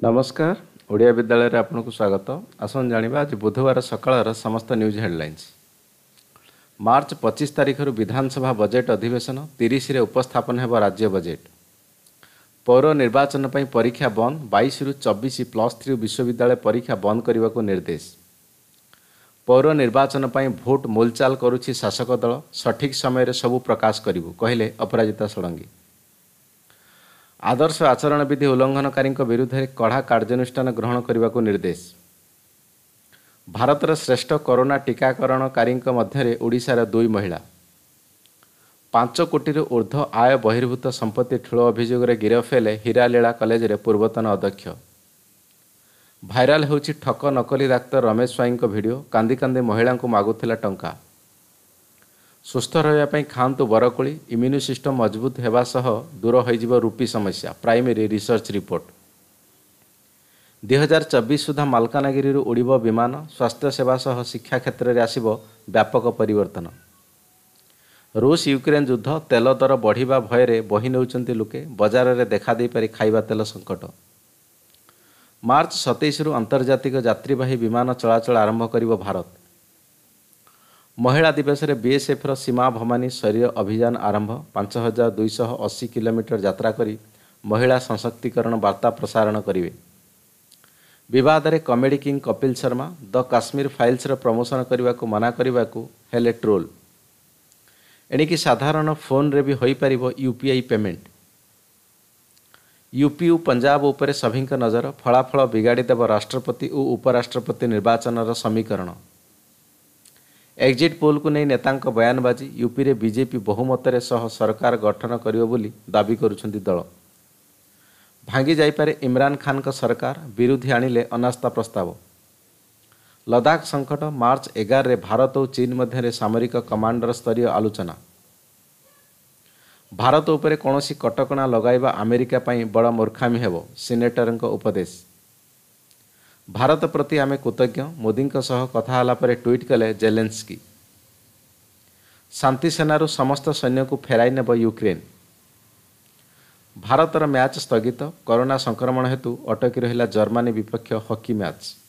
ନମସ୍କାର ଓଡ଼ିଆ ବିଦ୍ୟାଳୟରେ ଆପଣଙ୍କୁ ସ୍ୱାଗତ ଆସନ୍ତୁ ଜାଣିବା ଆଜି ବୁଧବାର ସକାଳର ସମସ୍ତ ନ୍ୟୁଜ୍ ହେଡ଼ଲାଇନ୍ସ ମାର୍ଚ୍ଚ ପଚିଶ ତାରିଖରୁ ବିଧାନସଭା ବଜେଟ୍ ଅଧିବେଶନ ତିରିଶରେ ଉପସ୍ଥାପନ ହେବ ରାଜ୍ୟ ବଜେଟ୍ ପୌର ନିର୍ବାଚନ ପାଇଁ ପରୀକ୍ଷା ବନ୍ଦ ବାଇଶରୁ ଚବିଶ ପ୍ଲସ୍ ଥ୍ରୀ ବିଶ୍ୱବିଦ୍ୟାଳୟ ପରୀକ୍ଷା ବନ୍ଦ କରିବାକୁ ନିର୍ଦ୍ଦେଶ ପୌର ନିର୍ବାଚନ ପାଇଁ ଭୋଟ୍ ମୁଲଚାଲ କରୁଛି ଶାସକ ଦଳ ସଠିକ୍ ସମୟରେ ସବୁ ପ୍ରକାଶ କରିବୁ କହିଲେ ଅପରାଜିତା ଷଡ଼ଙ୍ଗୀ ଆଦର୍ଶ ଆଚରଣ ବିଧି ଉଲ୍ଲଂଘନକାରୀଙ୍କ ବିରୁଦ୍ଧରେ କଡ଼ା କାର୍ଯ୍ୟାନୁଷ୍ଠାନ ଗ୍ରହଣ କରିବାକୁ ନିର୍ଦ୍ଦେଶ ଭାରତର ଶ୍ରେଷ୍ଠ କରୋନା ଟିକାକରଣକାରୀଙ୍କ ମଧ୍ୟରେ ଓଡ଼ିଶାର ଦୁଇ ମହିଳା ପାଞ୍ଚ କୋଟିରୁ ଉର୍ଦ୍ଧ୍ୱ ଆୟ ବହିର୍ଭୂତ ସମ୍ପତ୍ତି ଠୁଳ ଅଭିଯୋଗରେ ଗିରଫ ହେଲେ ହୀରା ଲୀଳା କଲେଜରେ ପୂର୍ବତନ ଅଧ୍ୟକ୍ଷ ଭାଇରାଲ୍ ହେଉଛି ଠକ ନକଲି ଡାକ୍ତର ରମେଶ ସ୍ୱାଇଁଙ୍କ ଭିଡ଼ିଓ କାନ୍ଦି କାନ୍ଦି ମହିଳାଙ୍କୁ ମାଗୁଥିଲା ଟଙ୍କା ସୁସ୍ଥ ରହିବା ପାଇଁ ଖାଆନ୍ତୁ ବରକୋଳି ଇମ୍ୟୁନ୍ ସିଷ୍ଟମ୍ ମଜବୁତ ହେବା ସହ ଦୂର ହୋଇଯିବ ରୂପି ସମସ୍ୟା ପ୍ରାଇମେରୀ ରିସର୍ଚ୍ଚ ରିପୋର୍ଟ ଦୁଇ ହଜାର ଚବିଶ ସୁଦ୍ଧା ମାଲକାନଗିରିରୁ ଉଡ଼ିବ ବିମାନ ସ୍ୱାସ୍ଥ୍ୟ ସେବା ସହ ଶିକ୍ଷା କ୍ଷେତ୍ରରେ ଆସିବ ବ୍ୟାପକ ପରିବର୍ତ୍ତନ ରୁଷ ୟୁକ୍ରେନ୍ ଯୁଦ୍ଧ ତେଲ ଦର ବଢ଼ିବା ଭୟରେ ବହି ନେଉଛନ୍ତି ଲୋକେ ବଜାରରେ ଦେଖାଦେଇପାରି ଖାଇବା ତେଲ ସଙ୍କଟ ମାର୍ଚ୍ଚ ସତେଇଶରୁ ଆନ୍ତର୍ଜାତିକ ଯାତ୍ରୀବାହୀ ବିମାନ ଚଳାଚଳ ଆରମ୍ଭ କରିବ ଭାରତ ମହିଳା ଦିବସରେ ବିଏସ୍ଏଫ୍ର ସୀମା ଭବାନୀ ଶରୀର ଅଭିଯାନ ଆରମ୍ଭ ପାଞ୍ଚ ହଜାର ଦୁଇଶହ ଅଶୀ କିଲୋମିଟର ଯାତ୍ରା କରି ମହିଳା ସଶକ୍ତିକରଣ ବାର୍ତ୍ତା ପ୍ରସାରଣ କରିବେ ବିବାଦରେ comedy king Kapil Sharma the Kashmir ଫାଇଲ୍ସର ପ୍ରମୋସନ କରିବାକୁ ମନା କରିବାକୁ ହେଲେ ଟ୍ରୋଲ ଏଣିକି ସାଧାରଣ ଫୋନ୍ରେ ବି ହୋଇପାରିବ ୟୁ ପି ଆଇ ପେମେଣ୍ଟ ୟୁପିୟୁ ପଞ୍ଜାବ ଉପରେ ସଭିଙ୍କ ନଜର ଫଳାଫଳ ବିଗାଡ଼ି ଦେବ ରାଷ୍ଟ୍ରପତି ଓ ଉପରାଷ୍ଟ୍ରପତି ନିର୍ବାଚନର ସମୀକରଣ ଏକ୍ଜିଟ୍ ପୋଲ୍କୁ ନେଇ ନେତାଙ୍କ ବୟାନବାଜି ୟୁପିରେ ବିଜେପି ବହୁମତରେ ସହ ସରକାର ଗଠନ କରିବ ବୋଲି ଦାବି କରୁଛନ୍ତି ଦଳ ଭାଙ୍ଗି ଯାଇପାରେ ଇମ୍ରାନ ଖାନଙ୍କ ସରକାର ବିରୋଧୀ ଆଣିଲେ ଅନାସ୍ଥା ପ୍ରସ୍ତାବ ଲଦାଖ ସଙ୍କଟ ମାର୍ଚ୍ଚ ଏଗାରରେ ଭାରତ ଓ ଚୀନ ମଧ୍ୟରେ ସାମରିକ କମାଣ୍ଡର ସ୍ତରୀୟ ଆଲୋଚନା ଭାରତ ଉପରେ କୌଣସି କଟକଣା ଲଗାଇବା ଆମେରିକା ପାଇଁ ବଡ଼ ମୂର୍ଖାମି ହେବ ସିନେଟରଙ୍କ ଉପଦେଶ ଭାରତ ପ୍ରତି ଆମେ କୃତଜ୍ଞ ମୋଦିଙ୍କ ସହ କଥା ହେଲା ପରେ ଟ୍ୱିଟ୍ କଲେ ଜେଲେନ୍ସ୍କି ଶାନ୍ତି ସେନାରୁ ସମସ୍ତ ସୈନ୍ୟକୁ ଫେରାଇ ନେବ ୟୁକ୍ରେନ୍ ଭାରତର ମ୍ୟାଚ୍ ସ୍ଥଗିତ କରୋନା ସଂକ୍ରମଣ ହେତୁ ଅଟକି ରହିଲା ଜର୍ମାନୀ ବିପକ୍ଷ ହକି ମ୍ୟାଚ୍